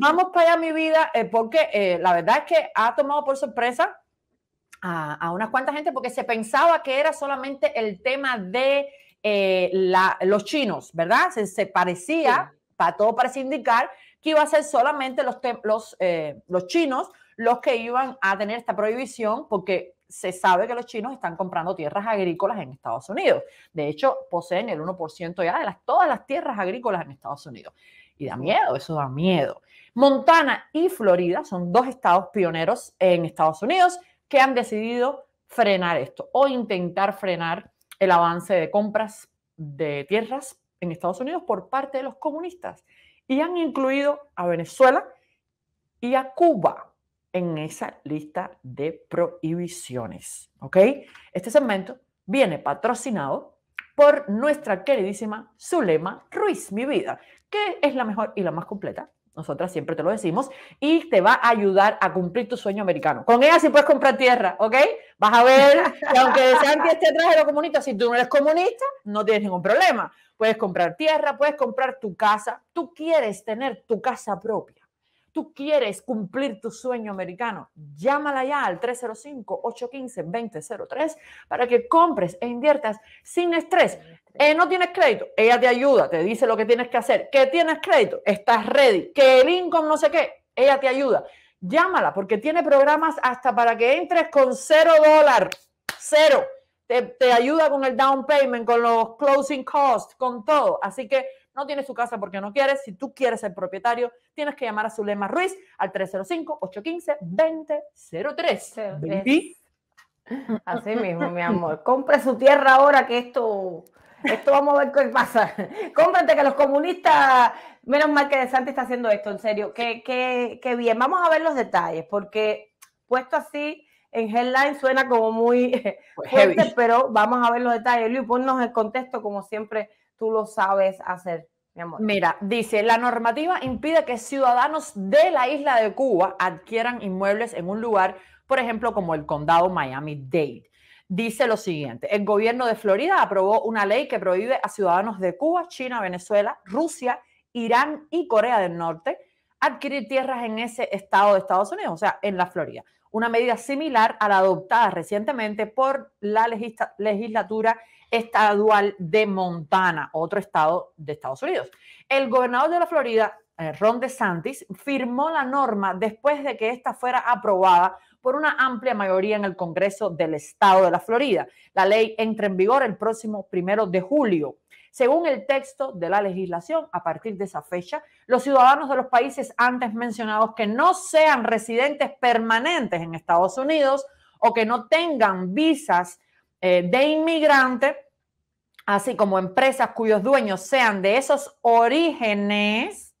vamos para allá, mi vida, eh, porque eh, la verdad es que ha tomado por sorpresa a, unas cuantas gente porque se pensaba que era solamente el tema de eh, los chinos, ¿verdad? Se, parecía, para todo parecía indicar que iba a ser solamente los, los chinos los que iban a tener esta prohibición porque se sabe que los chinos están comprando tierras agrícolas en Estados Unidos. De hecho, poseen el 1% ya de todas las tierras agrícolas en Estados Unidos. Y da miedo, eso da miedo. Montana y Florida son dos estados pioneros en Estados Unidos que han decidido frenar esto o intentar frenar el avance de compras de tierras en Estados Unidos por parte de los comunistas. Y han incluido a Venezuela y a Cuba en esa lista de prohibiciones. Este segmento viene patrocinado por nuestra queridísima Zulema Ruiz, mi vida, que es la mejor y la más completa. Nosotras siempre te lo decimos y te va a ayudar a cumplir tu sueño americano. Con ella sí puedes comprar tierra, ¿ok? Vas a ver que aunque que esté atrás de los comunistas, si tú no eres comunista, no tienes ningún problema. Puedes comprar tierra, puedes comprar tu casa. Tú quieres tener tu casa propia tú quieres cumplir tu sueño americano, llámala ya al 305-815-2003 para que compres e inviertas sin estrés. Eh, no tienes crédito, ella te ayuda, te dice lo que tienes que hacer. Que tienes crédito, estás ready. Que el income no sé qué, ella te ayuda. Llámala porque tiene programas hasta para que entres con cero dólar, cero. Te, te ayuda con el down payment, con los closing costs, con todo. Así que no tiene su casa porque no quiere. Si tú quieres ser propietario, tienes que llamar a Zulema Ruiz al 305-815-2003. Así mismo, mi amor. Compre su tierra ahora que esto... Esto vamos a ver qué pasa. Cómprate que los comunistas, menos mal que De Santi está haciendo esto, en serio. Qué, bien. Vamos a ver los detalles, porque puesto así en headline suena como muy pues pero vamos a ver los detalles. Luis, ponnos el contexto como siempre tú lo sabes hacer. Mira, dice, la normativa impide que ciudadanos de la isla de Cuba adquieran inmuebles en un lugar, por ejemplo, como el condado Miami-Dade. Dice lo siguiente, el gobierno de Florida aprobó una ley que prohíbe a ciudadanos de Cuba, China, Venezuela, Rusia, Irán y Corea del Norte adquirir tierras en ese estado de Estados Unidos, o sea, en la Florida. Una medida similar a la adoptada recientemente por la legislatura estadual de Montana, otro estado de Estados Unidos. El gobernador de la Florida, eh, Ron DeSantis, firmó la norma después de que esta fuera aprobada por una amplia mayoría en el Congreso del Estado de la Florida. La ley entra en vigor el próximo primero de julio. Según el texto de la legislación, a partir de esa fecha, los ciudadanos de los países antes mencionados que no sean residentes permanentes en Estados Unidos o que no tengan visas eh, de inmigrantes, así como empresas cuyos dueños sean de esos orígenes,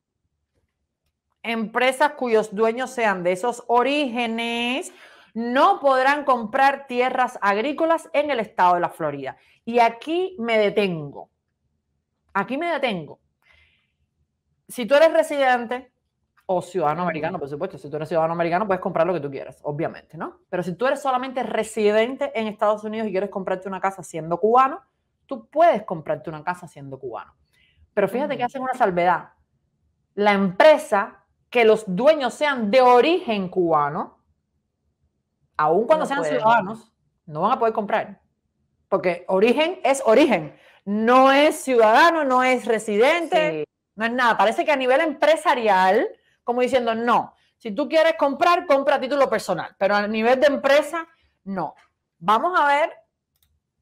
empresas cuyos dueños sean de esos orígenes, no podrán comprar tierras agrícolas en el estado de la Florida. Y aquí me detengo. Aquí me detengo. Si tú eres residente o ciudadano americano, por supuesto. Si tú eres ciudadano americano, puedes comprar lo que tú quieras, obviamente, ¿no? Pero si tú eres solamente residente en Estados Unidos y quieres comprarte una casa siendo cubano, tú puedes comprarte una casa siendo cubano. Pero fíjate que hacen una salvedad. La empresa que los dueños sean de origen cubano, aun cuando sean ciudadanos, no van a poder comprar. Porque origen es origen. No es ciudadano, no es residente, no es nada. Parece que a nivel empresarial como diciendo, no, si tú quieres comprar, compra a título personal, pero a nivel de empresa, no. Vamos a ver,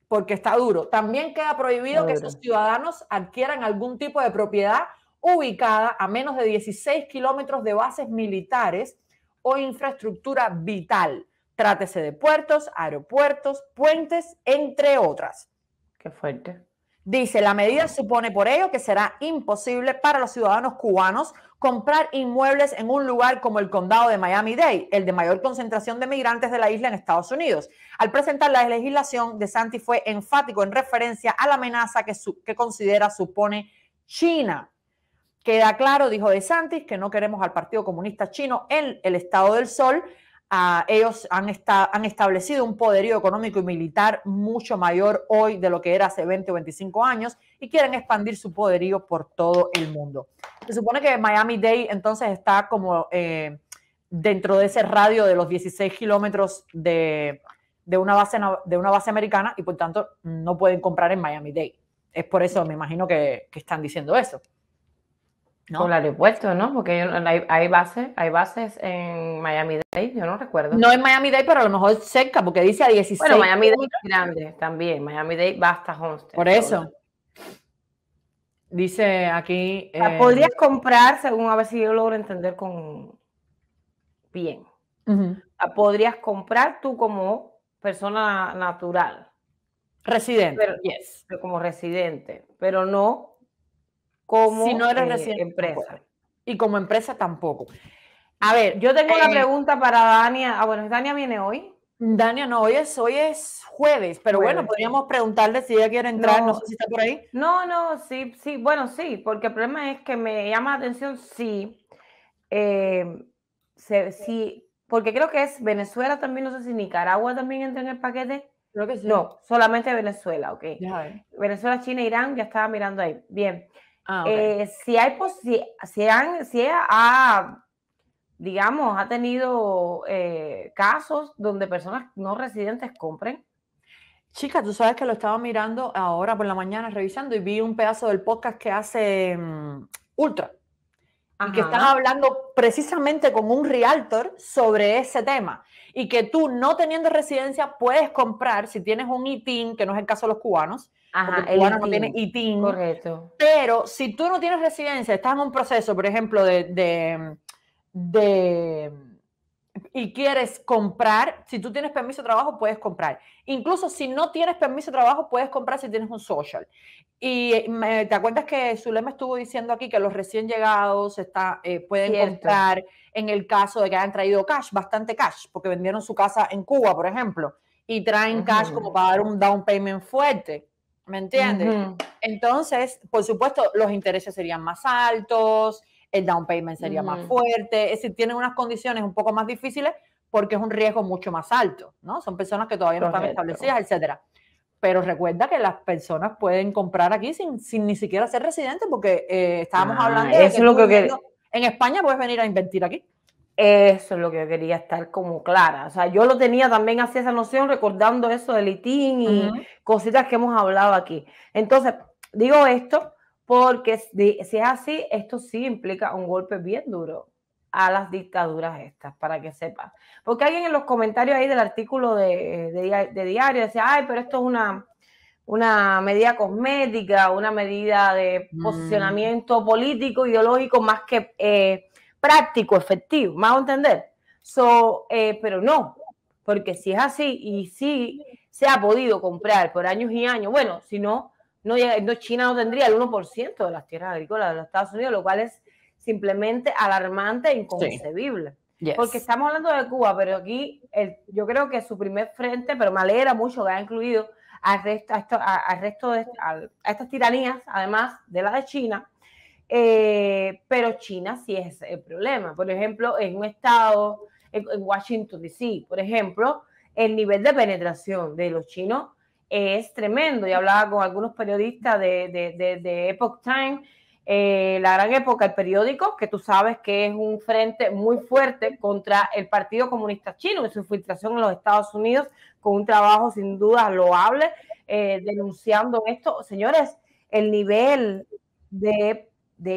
porque está duro. También queda prohibido que esos ciudadanos adquieran algún tipo de propiedad ubicada a menos de 16 kilómetros de bases militares o infraestructura vital. Trátese de puertos, aeropuertos, puentes, entre otras. Qué fuerte. Dice, la medida supone por ello que será imposible para los ciudadanos cubanos comprar inmuebles en un lugar como el condado de Miami-Dade, el de mayor concentración de migrantes de la isla en Estados Unidos. Al presentar la legislación, De Santis fue enfático en referencia a la amenaza que, que considera supone China. Queda claro, dijo De Santis, que no queremos al Partido Comunista Chino en el Estado del Sol Ah, ellos han, han, establecido un poderío económico y militar mucho mayor hoy de lo que era hace 20 o 25 años y quieren expandir su poderío por todo el mundo. Se supone que Miami Day entonces está como eh, dentro de ese radio de los 16 kilómetros de, una base, de una base americana y por tanto no pueden comprar en Miami Day Es por eso me imagino que, que están diciendo eso. ¿no? el pues aeropuerto, ¿no? Porque hay, bases, hay bases en Miami-Dade, yo no recuerdo. No en Miami-Dade, pero a lo mejor cerca, porque dice a 16. Bueno, Miami-Dade es grande también, Miami-Dade va hasta Homestead. Por eso. Dice aquí... Eh, podrías comprar, según a ver si yo logro entender con bien. Ah, podrías comprar tú como persona natural. Residente. como residente, pero no si no eres eh, recién empresa. Y como empresa tampoco. A ver, yo tengo una eh, pregunta para Dania. Ah, bueno, Dania viene hoy. Dania, no, hoy es, hoy es jueves, pero bueno, podríamos preguntarle si ella quiere entrar, no, sé si está por ahí. No, no, sí, sí, bueno, sí, porque el problema es que me llama la atención si, eh, si, porque creo que es Venezuela también, no sé si Nicaragua también entra en el paquete. Creo que sí. No, solamente Venezuela, ok. Venezuela, China, Irán, ya estaba mirando ahí. Bien. Ah, eh, si hay, si, han, si ha, digamos, ha tenido eh, casos donde personas no residentes compren. Chica, tú sabes que lo estaba mirando ahora por la mañana, revisando, y vi un pedazo del podcast que hace mm, Ultra que están hablando precisamente con un realtor sobre ese tema y que tú no teniendo residencia puedes comprar si tienes un ITIN, que no es el caso de los cubanos, Ajá, cubano no tiene ITIN, correcto. pero si tú no tienes residencia, estás en un proceso, por ejemplo, de y quieres comprar, si tú tienes permiso de trabajo, puedes comprar. Incluso si no tienes permiso de trabajo, puedes comprar si tienes un social. Y eh, te acuerdas que Zulema estuvo diciendo aquí que los recién llegados eh, pueden entrar en el caso de que hayan traído cash, bastante cash, porque vendieron su casa en Cuba, por ejemplo, y traen cash como para dar un down payment fuerte. ¿Me entiendes? Entonces, por supuesto, los intereses serían más altos, el down payment sería más fuerte, es decir, tienen unas condiciones un poco más difíciles porque es un riesgo mucho más alto, ¿no? Son personas que todavía no están establecidas, etcétera pero recuerda que las personas pueden comprar aquí sin, ni siquiera ser residentes, porque eh, estábamos ah, hablando de que, en España puedes venir a invertir aquí. Eso es lo que quería estar como clara. O sea, yo lo tenía también así esa noción, recordando eso del ITIN y cositas que hemos hablado aquí. Entonces, digo esto porque si es así, esto sí implica un golpe bien duro a las dictaduras estas, para que sepan. Porque alguien en los comentarios ahí del artículo de, de, diario decía, ay, pero esto es una, una medida cosmética, una medida de mm. posicionamiento político, ideológico, más que eh, práctico, efectivo, más a entender. Eh, pero no, porque si es así y si se ha podido comprar por años y años, bueno, si no, no, China no tendría el 1% de las tierras agrícolas de los Estados Unidos, lo cual es simplemente alarmante e inconcebible. Porque estamos hablando de Cuba, pero aquí yo creo que su primer frente, pero me alegra mucho que haya incluido al resto, a, resto de estas tiranías, además de la de China, eh, pero China sí es el problema. Por ejemplo, en un estado, en, Washington, D.C., por ejemplo, el nivel de penetración de los chinos es tremendo. y hablaba con algunos periodistas de, de, Epoch Times eh, la gran época, el periódico, que tú sabes que es un frente muy fuerte contra el Partido Comunista Chino y su infiltración en los Estados Unidos, con un trabajo sin duda loable, eh, denunciando esto. Señores, el nivel de,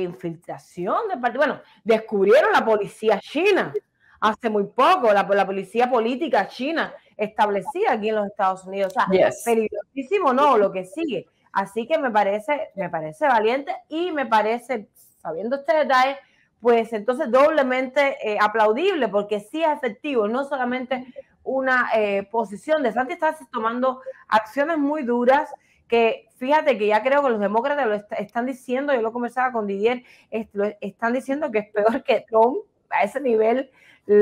infiltración del partido, bueno, descubrieron la policía china hace muy poco, la, la policía política china establecida aquí en los Estados Unidos. O sea, peligrosísimo no, lo que sigue. Así que me parece, me parece valiente y me parece, sabiendo este detalle, pues entonces doblemente eh, aplaudible, porque sí es efectivo, no solamente una eh, posición. De Santi está tomando acciones muy duras que fíjate que ya creo que los demócratas lo están diciendo, yo lo conversaba con Didier, lo están diciendo que es peor que Trump a ese nivel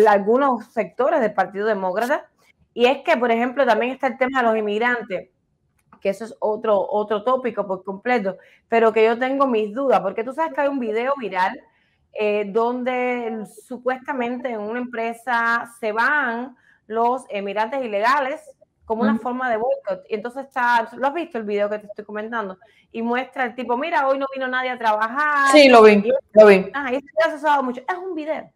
algunos sectores del Partido Demócrata. Y es que, por ejemplo, también está el tema de los inmigrantes que eso es otro, otro tópico por completo, pero que yo tengo mis dudas, porque tú sabes que hay un video viral eh, donde supuestamente en una empresa se van los emigrantes ilegales como una forma de boicot. Y entonces está, lo has visto el video que te estoy comentando, y muestra el tipo, mira, hoy no vino nadie a trabajar. Sí, lo vi, lo vi. Ah, mucho. Es un video.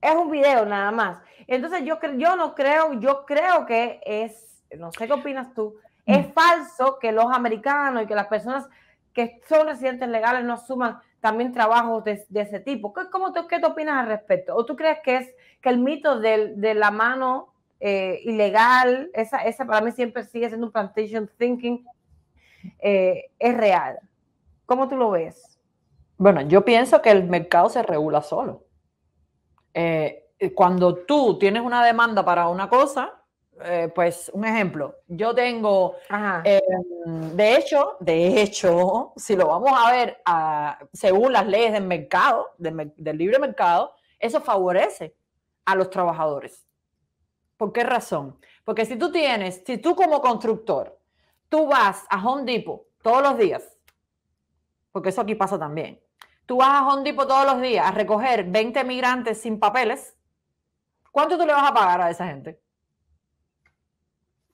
Es un video nada más. Entonces yo, yo no creo, yo creo que es no sé qué opinas tú, mm. es falso que los americanos y que las personas que son residentes legales no asuman también trabajos de, ese tipo. ¿Qué, cómo tú, ¿Qué opinas al respecto? ¿O tú crees que es que el mito de, la mano eh, ilegal, esa, para mí siempre sigue siendo un plantation thinking, eh, es real? ¿Cómo tú lo ves? Bueno, yo pienso que el mercado se regula solo. Eh, cuando tú tienes una demanda para una cosa, eh, pues un ejemplo, yo tengo, eh, de hecho, de hecho, si lo vamos a ver ah, según las leyes del mercado, del, del, libre mercado, eso favorece a los trabajadores. ¿Por qué razón? Porque si tú tienes, si tú como constructor, tú vas a Home Depot todos los días, porque eso aquí pasa también, tú vas a Home Depot todos los días a recoger 20 migrantes sin papeles, ¿cuánto tú le vas a pagar a esa gente?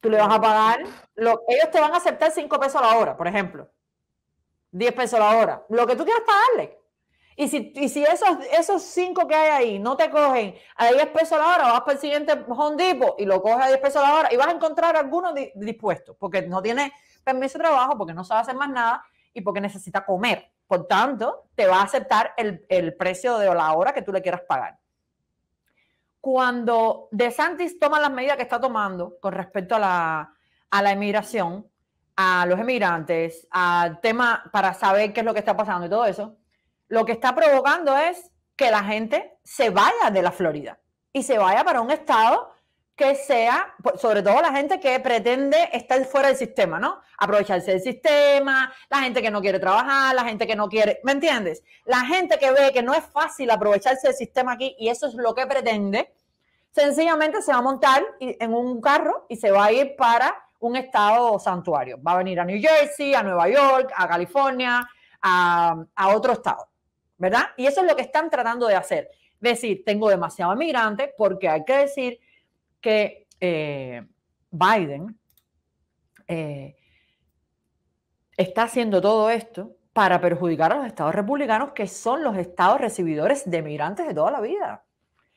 Tú le vas a pagar, ellos te van a aceptar 5 pesos a la hora, por ejemplo. 10 pesos a la hora, lo que tú quieras pagarle. Y si, esos, esos cinco que hay ahí no te cogen a 10 pesos a la hora, vas para el siguiente Home y lo coges a 10 pesos a la hora y vas a encontrar alguno dispuestos, dispuesto, porque no tiene permiso de trabajo, porque no sabe hacer más nada y porque necesita comer. Por tanto, te va a aceptar el precio de la hora que tú le quieras pagar cuando DeSantis toma las medidas que está tomando con respecto a la, a la emigración, a los emigrantes, al tema para saber qué es lo que está pasando y todo eso, lo que está provocando es que la gente se vaya de la Florida y se vaya para un estado que sea, pues, sobre todo la gente que pretende estar fuera del sistema, ¿no? Aprovecharse del sistema, la gente que no quiere trabajar, la gente que no quiere, ¿me entiendes? La gente que ve que no es fácil aprovecharse del sistema aquí y eso es lo que pretende, sencillamente se va a montar en un carro y se va a ir para un estado santuario. Va a venir a New Jersey, a Nueva York, a California, a, otro estado, ¿verdad? Y eso es lo que están tratando de hacer. Decir, tengo demasiado migrantes porque hay que decir que eh, Biden eh, está haciendo todo esto para perjudicar a los estados republicanos, que son los estados recibidores de migrantes de toda la vida.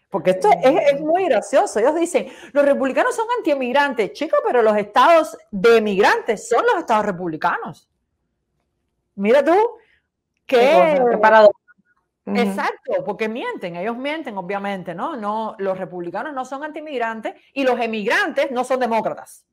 Porque esto es, muy gracioso. Ellos dicen, los republicanos son antiemigrantes. Chicos, pero los estados de migrantes son los estados republicanos. Mira tú, qué, preparado. Exacto, porque mienten, ellos mienten, obviamente, ¿no? No, los republicanos no son antimigrantes y los emigrantes no son demócratas.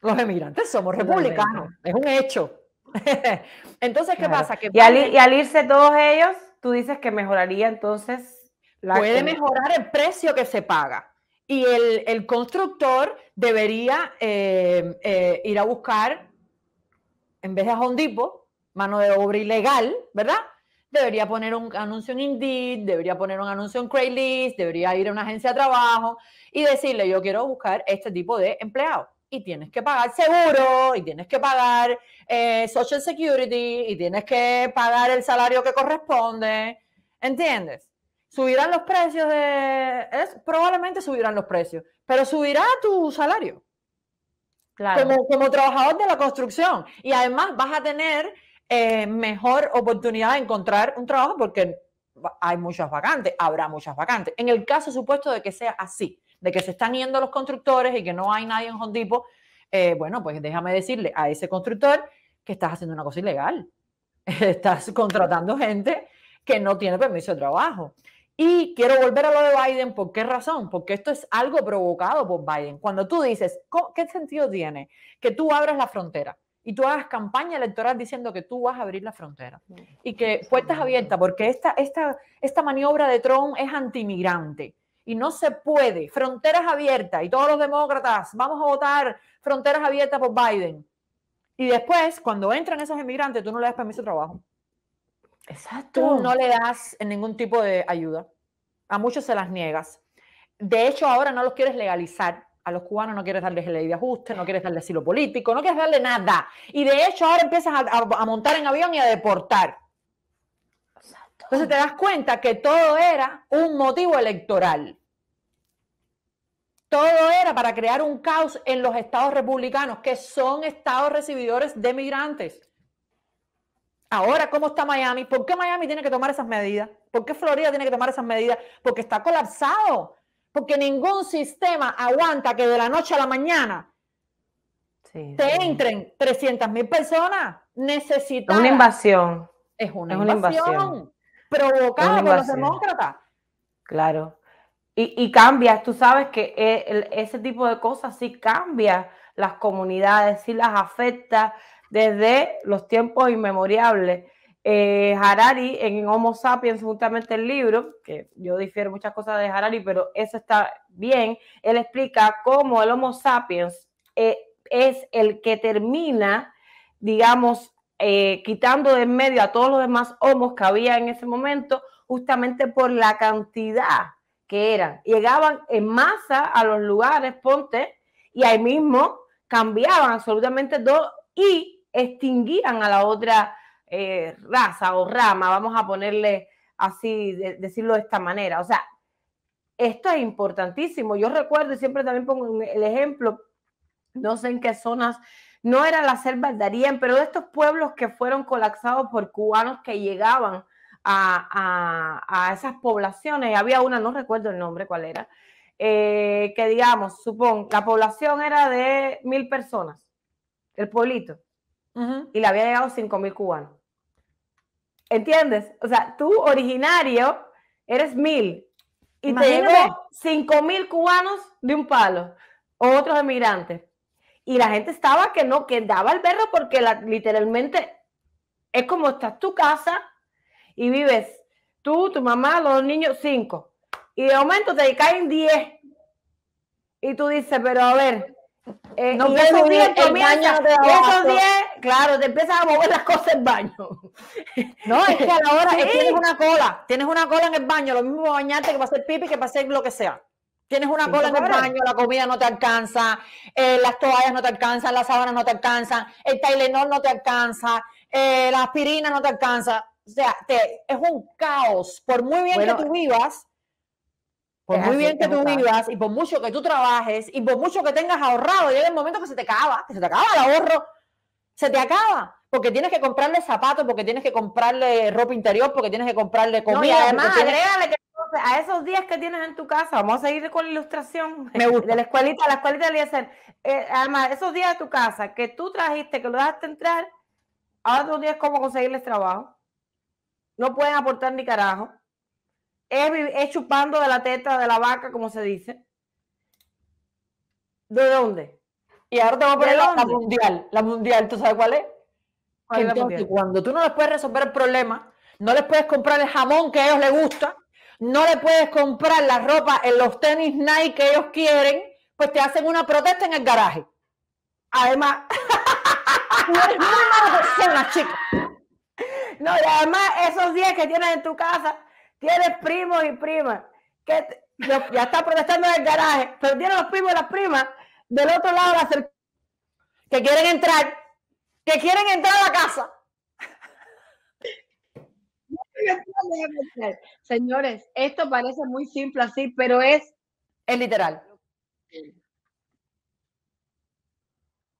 Los emigrantes somos republicanos, es un hecho. entonces, ¿qué pasa? ¿Y, al, irse todos ellos, tú dices que mejoraría entonces Puede mejorar el precio que se paga. Y el, constructor debería eh, eh, ir a buscar, en vez de a Hondipo, mano de obra ilegal, ¿verdad? Debería poner un anuncio en Indeed, debería poner un anuncio en Craigslist, debería ir a una agencia de trabajo y decirle, yo quiero buscar este tipo de empleado. Y tienes que pagar seguro, y tienes que pagar eh, Social Security, y tienes que pagar el salario que corresponde. ¿Entiendes? subirán los precios de. Es, probablemente subirán los precios, pero subirá tu salario. Claro. como, trabajador de la construcción. Y además vas a tener eh, mejor oportunidad de encontrar un trabajo porque hay muchas vacantes, habrá muchas vacantes. En el caso supuesto de que sea así, de que se están yendo los constructores y que no hay nadie en Hondipo, eh, bueno, pues déjame decirle a ese constructor que estás haciendo una cosa ilegal. estás contratando gente que no tiene permiso de trabajo. Y quiero volver a lo de Biden, ¿por qué razón? Porque esto es algo provocado por Biden. Cuando tú dices, ¿qué sentido tiene que tú abras la frontera? y tú hagas campaña electoral diciendo que tú vas a abrir la frontera y que puertas abiertas, porque esta, esta maniobra de Trump es antimigrante y no se puede. Fronteras abiertas y todos los demócratas vamos a votar fronteras abiertas por Biden. Y después, cuando entran esos inmigrantes, tú no le das permiso de trabajo. Exacto. Tú no le das ningún tipo de ayuda. A muchos se las niegas. De hecho, ahora no los quieres legalizar a los cubanos no quieres darles ley de ajuste, no quieres darle asilo político, no quieres darle nada. Y de hecho ahora empiezas a, montar en avión y a deportar. Entonces te das cuenta que todo era un motivo electoral. Todo era para crear un caos en los estados republicanos, que son estados recibidores de migrantes. Ahora, ¿cómo está Miami? ¿Por qué Miami tiene que tomar esas medidas? ¿Por qué Florida tiene que tomar esas medidas? Porque está colapsado porque ningún sistema aguanta que de la noche a la mañana te entren 300 mil personas Es Una invasión. Es una, invasión, provocada por los demócratas. Claro. Y, y cambias, tú sabes que e, ese tipo de cosas sí cambia las comunidades, sí las afecta desde los tiempos inmemoriales eh, Harari en Homo sapiens, justamente el libro, que yo difiero muchas cosas de Harari, pero eso está bien, él explica cómo el Homo sapiens eh, es el que termina, digamos, eh, quitando de en medio a todos los demás homos que había en ese momento, justamente por la cantidad que eran. Llegaban en masa a los lugares, ponte, y ahí mismo cambiaban absolutamente todo y extinguían a la otra eh, raza o rama, vamos a ponerle así, decirlo de esta manera. O sea, esto es importantísimo. Yo recuerdo, y siempre también pongo el ejemplo, no sé en qué zonas, no era la selva Darien, pero de estos pueblos que fueron colapsados por cubanos que llegaban a, esas poblaciones, había una, no recuerdo el nombre cuál era, eh, que digamos, supongo, la población era de mil personas, el pueblito, y le había llegado cinco mil cubanos. ¿Entiendes? O sea, tú originario eres mil y te llegó cinco mil cubanos de un palo, otros emigrantes. Y la gente estaba que no, que daba el perro porque literalmente es como estás tu casa y vives tú, tu mamá, los niños, cinco. Y de momento te caen diez. Y tú dices, pero a ver, eh, no claro, te empiezas a mover las cosas en baño. No, es que a tienes una cola, tienes una cola en el baño, lo mismo bañarte que para hacer pipi que para hacer lo que sea. Tienes una cola en el baño, la comida no te alcanza, eh, las toallas no te alcanzan, las sábanas no te alcanzan, el Tylenol no te alcanza, eh, la aspirina no te alcanza. O sea, es un caos. Por muy bien que tú vivas, por muy bien que tú vivas y por mucho que tú trabajes y por mucho que tengas ahorrado, llega el momento que se te acaba, que se te acaba el ahorro, se te acaba. Porque tienes que comprarle zapatos, porque tienes que comprarle ropa interior, porque tienes que comprarle comida. además, agrégale que a esos días que tienes en tu casa, vamos a seguir con la ilustración Me gusta. de la escuelita, la escuelita le dicen, eh, además, esos días de tu casa que tú trajiste, que lo dejaste entrar, ahora tú tienes cómo conseguirles trabajo. No pueden aportar ni carajo es, chupando de la teta de la vaca, como se dice. ¿De dónde? Y ahora te voy a poner la, mundial. La mundial, ¿tú sabes cuál es? cuando tú no les puedes resolver el problema, no les puedes comprar el jamón que a ellos les gusta, no les puedes comprar la ropa en los tenis Nike que ellos quieren, pues te hacen una protesta en el garaje. Además, No eres muy persona, chica. No, y además esos días que tienes en tu casa, Tienes primos y primas. Que ya está protestando en el garaje, pero tienen los primos y las primas del otro lado que quieren entrar, que quieren entrar a la casa. Señores, esto parece muy simple así, pero es... Es literal.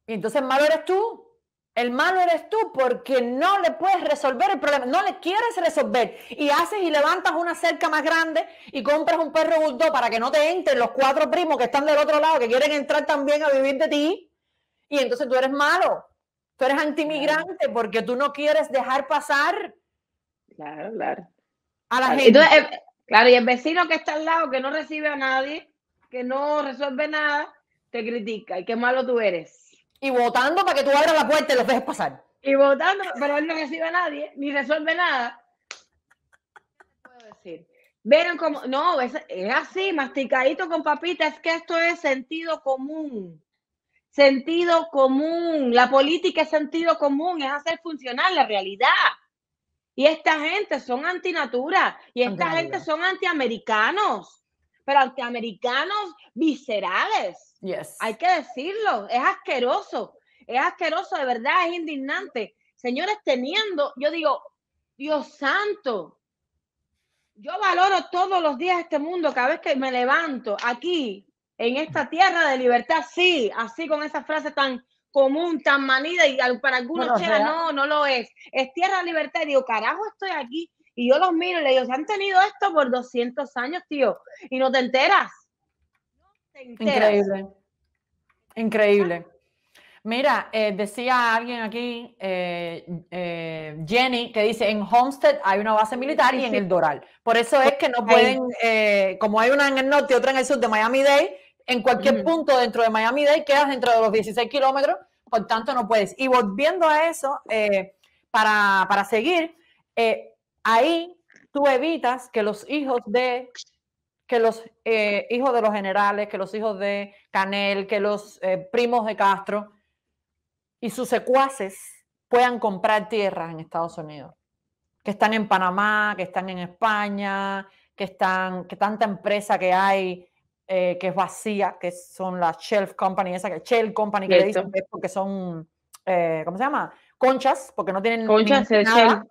Y entonces malo eres tú, el malo eres tú porque no le puedes resolver el problema, no le quieres resolver. Y haces y levantas una cerca más grande y compras un perro bulldog para que no te entren los cuatro primos que están del otro lado, que quieren entrar también a vivir de ti. Y entonces tú eres malo. Tú eres antimigrante porque tú no quieres dejar pasar claro, claro. a la gente. Eh, claro, y el vecino que está al lado, que no recibe a nadie, que no resuelve nada, te critica. Y qué malo tú eres. Y votando para que tú abras la puerta y los dejes pasar. Y votando, pero él no recibe a nadie, ni resuelve nada. Puedo decir. Vieron como, no, es, así, masticadito con papita, es que esto es sentido común. Sentido común. La política es sentido común, es hacer funcionar la realidad. Y esta gente son antinatura, y esta gente son antiamericanos, pero antiamericanos viscerales hay que decirlo, es asqueroso, es asqueroso, de verdad, es indignante. Señores, teniendo, yo digo, Dios santo, yo valoro todos los días este mundo, cada vez que me levanto aquí, en esta tierra de libertad, sí, así con esa frase tan común, tan manida, y para algunos, no, no, lo es. Es tierra de libertad, digo, carajo, estoy aquí, y yo los miro y le digo, han tenido esto por 200 años, tío, y no te enteras. Increíble. Increíble. Mira, eh, decía alguien aquí, eh, eh, Jenny, que dice, en Homestead hay una base militar y en el Doral. Por eso es que no pueden, como hay una en el norte y otra en el sur de Miami Day. en cualquier punto dentro de Miami Dade quedas dentro de los 16 kilómetros, por tanto no puedes. Y volviendo a eso, para, para, seguir, ahí tú evitas que los hijos de que los eh, hijos de los generales, que los hijos de Canel, que los eh, primos de Castro y sus secuaces puedan comprar tierras en Estados Unidos, que están en Panamá, que están en España, que están, que tanta empresa que hay eh, que es vacía, que son las Shelf Company, esa que Shell Company que le dicen porque son, ¿cómo se llama? Conchas, porque no tienen conchas nada,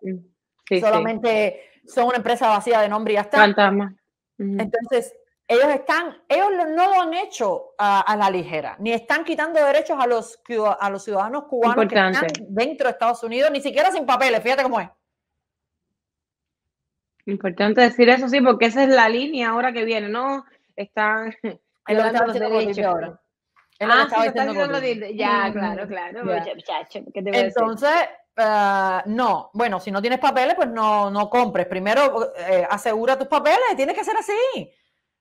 solamente son una empresa vacía de nombre y ya entonces, ellos están, ellos no lo han hecho a, la ligera, ni están quitando derechos a los, a los ciudadanos cubanos que están dentro de Estados Unidos, ni siquiera sin papeles, fíjate cómo es. Importante decir eso, sí, porque esa es la línea ahora que viene, ¿no? Están... Es lo que ahora. Ah, sí, lo ya, claro, claro, Entonces, Ah, no, bueno, si no tienes papeles, pues no, no compres. Primero eh, asegura tus papeles, tienes que ser así.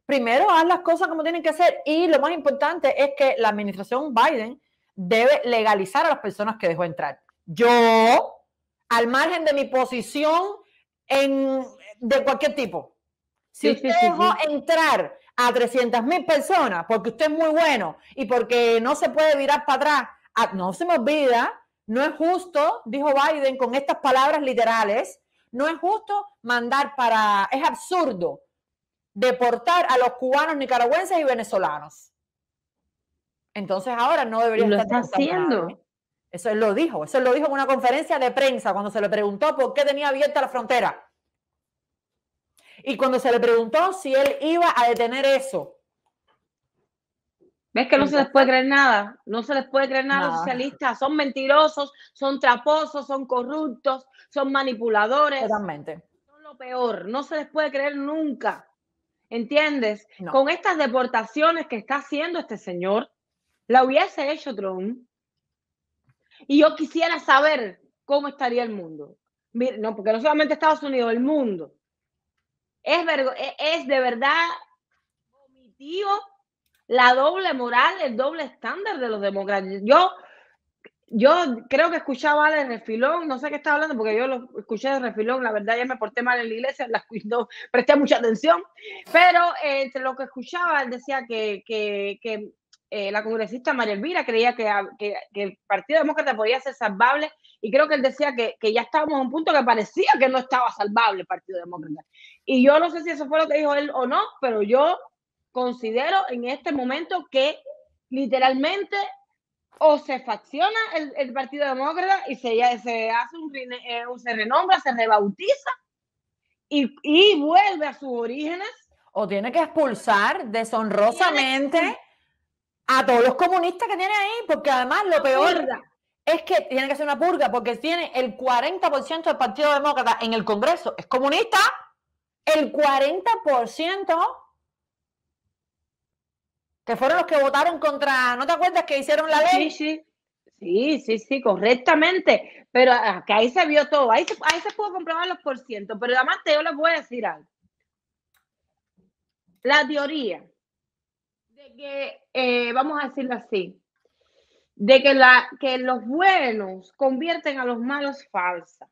Primero haz las cosas como tienen que ser. Y lo más importante es que la administración Biden debe legalizar a las personas que dejó entrar. Yo, al margen de mi posición en, de cualquier tipo, si sí, usted entrar a 300.000 personas porque usted es muy bueno y porque no se puede virar para atrás, ah, no se me olvida no es justo, dijo Biden con estas palabras literales, no es justo mandar para, es absurdo deportar a los cubanos, nicaragüenses y venezolanos. Entonces ahora no debería estar haciendo. Eso él lo dijo, eso lo dijo en una conferencia de prensa cuando se le preguntó por qué tenía abierta la frontera. Y cuando se le preguntó si él iba a detener eso, es que no se les puede creer nada? No se les puede creer nada los socialistas. Son mentirosos, son traposos, son corruptos, son manipuladores. Realmente. Son lo peor. No se les puede creer nunca. ¿Entiendes? Con estas deportaciones que está haciendo este señor, la hubiese hecho Trump. Y yo quisiera saber cómo estaría el mundo. No, porque no solamente Estados Unidos, el mundo. Es, e, es de verdad vomitivo la doble moral, el doble estándar de los demócratas. Yo, yo creo que escuchaba el filón, no sé qué estaba hablando porque yo lo escuché el refilón, la verdad ya me porté mal en la iglesia, las no presté mucha atención, pero eh, entre lo que escuchaba él decía que, eh, la congresista María Elvira creía ah, que, el Partido Demócrata podía ser salvable y creo que él decía que, ya estábamos a un punto que parecía que no estaba salvable el Partido Demócrata. Y yo no sé si eso fue lo que dijo él o no, pero yo considero en este momento que literalmente o se facciona el, Partido Demócrata y se, se hace un, eh, se renombra, se rebautiza y, vuelve a sus orígenes. O tiene que expulsar deshonrosamente a todos los comunistas que tiene ahí, porque además lo peor es que tiene que ser una purga, porque tiene el 40% del Partido Demócrata en el Congreso, es comunista, el 40% que fueron los que votaron contra, ¿no te acuerdas que hicieron la ley? Sí, sí, sí, correctamente, pero ah, que ahí se vio todo, ahí se, ahí se pudo comprobar los por pero además te, yo les voy a decir algo. La teoría de que, eh, vamos a decirlo así, de que, la, que los buenos convierten a los malos falsa.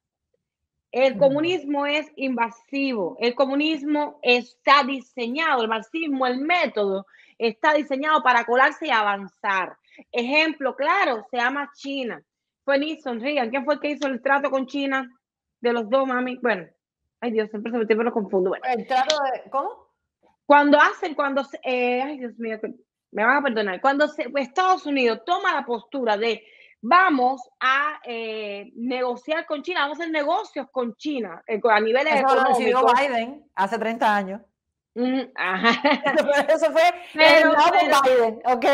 El mm. comunismo es invasivo, el comunismo está diseñado, el marxismo, el método está diseñado para colarse y avanzar. Ejemplo claro, se llama China. Fue Nixon, Reagan. ¿Quién fue el que hizo el trato con China? De los dos, mami. Bueno, ay Dios, siempre se me lo confundo. ¿El trato de cómo? Cuando hacen, cuando, eh, ay Dios mío, me van a perdonar. Cuando Estados Unidos toma la postura de vamos a eh, negociar con China, vamos a hacer negocios con China eh, a nivel Eso económico. Biden hace 30 años. Mm, eso fue el Biden, ¿ok?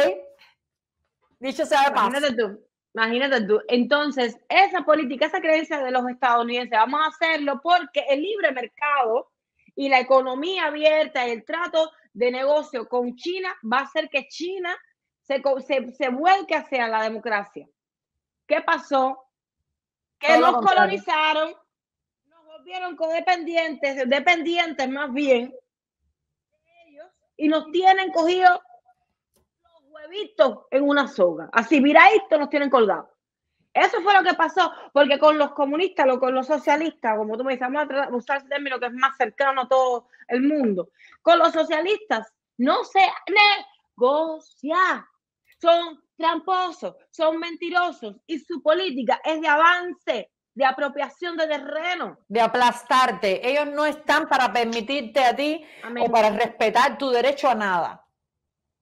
Dicho sea de imagínate Tú, imagínate tú. Entonces, esa política, esa creencia de los estadounidenses, vamos a hacerlo porque el libre mercado y la economía abierta y el trato de negocio con China va a hacer que China se, se, se vuelque hacia la democracia. ¿Qué pasó? Que nos colonizaron, nos volvieron codependientes, dependientes más bien, y nos tienen cogido los huevitos en una soga. Así, mira esto, nos tienen colgados. Eso fue lo que pasó, porque con los comunistas, o con los socialistas, como tú me dices, vamos a usar ese término que es más cercano a todo el mundo, con los socialistas no se negocia. Son tramposos, son mentirosos y su política es de avance, de apropiación de terreno. De aplastarte. Ellos no están para permitirte a ti o para respetar tu derecho a nada.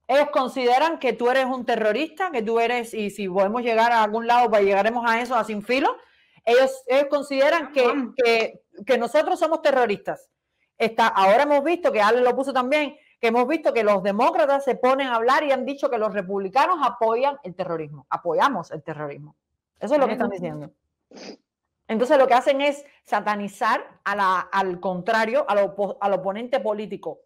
Ellos consideran que tú eres un terrorista, que tú eres, y si podemos llegar a algún lado, pues llegaremos a eso, a sin filo. Ellos, consideran que, nosotros somos terroristas. Está, ahora hemos visto, que Ale lo puso también, que hemos visto que los demócratas se ponen a hablar y han dicho que los republicanos apoyan el terrorismo, apoyamos el terrorismo. Eso es lo que están diciendo. Entonces lo que hacen es satanizar al contrario, al, oponente político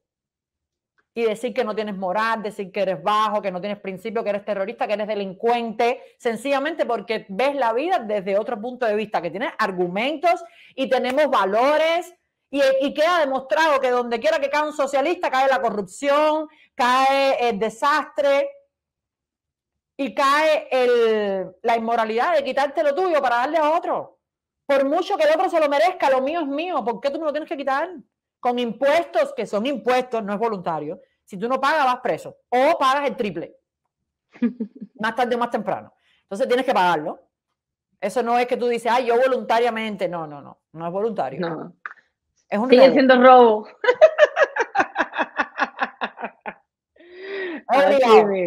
y decir que no tienes moral, decir que eres bajo, que no tienes principio, que eres terrorista, que eres delincuente, sencillamente porque ves la vida desde otro punto de vista, que tienes argumentos y tenemos valores. Y, queda demostrado que donde quiera que cae un socialista, cae la corrupción, cae el desastre y cae la inmoralidad de quitarte lo tuyo para darle a otro. Por mucho que el otro se lo merezca, lo mío es mío. ¿Por qué tú me lo tienes que quitar? Con impuestos, que son impuestos, no es voluntario. Si tú no pagas, vas preso. O pagas el triple. más tarde o más temprano. Entonces tienes que pagarlo. Eso no es que tú dices, ay, yo voluntariamente. No, no, no. No es voluntario. No. Es Sigue robo. siendo robo.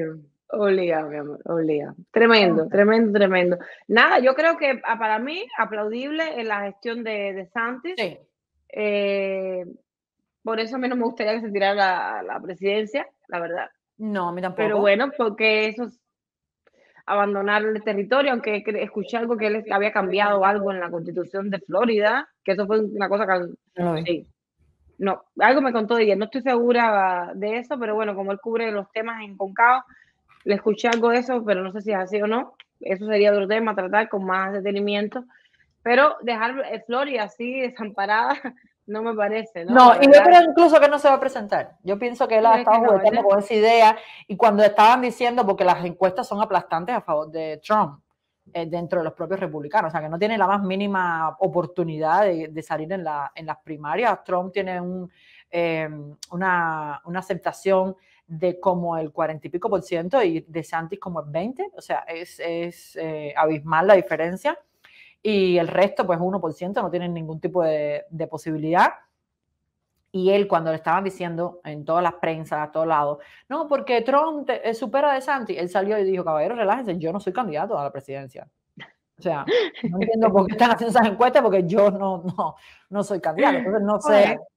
Obligado, mi amor, Tremendo, tremendo, tremendo. Nada, yo creo que ah, para mí, aplaudible en la gestión de, de Santis. Sí. Eh, por eso a mí no me gustaría que se tirara la, presidencia, la verdad. No, a mí tampoco. Pero bueno, porque eso es abandonar el territorio, aunque escuché algo que él había cambiado algo en la constitución de Florida, que eso fue una cosa que... No, algo me contó de no estoy segura de eso, pero bueno, como él cubre los temas en Concao, le escuché algo de eso, pero no sé si es así o no. Eso sería otro tema, tratar con más detenimiento. Pero dejar eh, Flori así desamparada no me parece. No, y yo creo incluso que no se va a presentar. Yo pienso que él ha estado juguetando con esa idea. Y cuando estaban diciendo, porque las encuestas son aplastantes a favor de Trump eh, dentro de los propios republicanos, o sea, que no tiene la más mínima oportunidad de, salir en, la, en las primarias. Trump tiene un, eh, una, una aceptación de como el cuarenta y pico por ciento y de Santis como el 20, o sea, es, es eh, abismal la diferencia. Y el resto, pues 1%, no tienen ningún tipo de, de posibilidad. Y él, cuando le estaban diciendo en todas las prensas, a todos lados, no, porque Trump es eh, supera de Santi, él salió y dijo, caballeros relájense, yo no soy candidato a la presidencia. O sea, no entiendo por qué están haciendo esas encuestas, porque yo no, no, no soy candidato. Entonces, no sé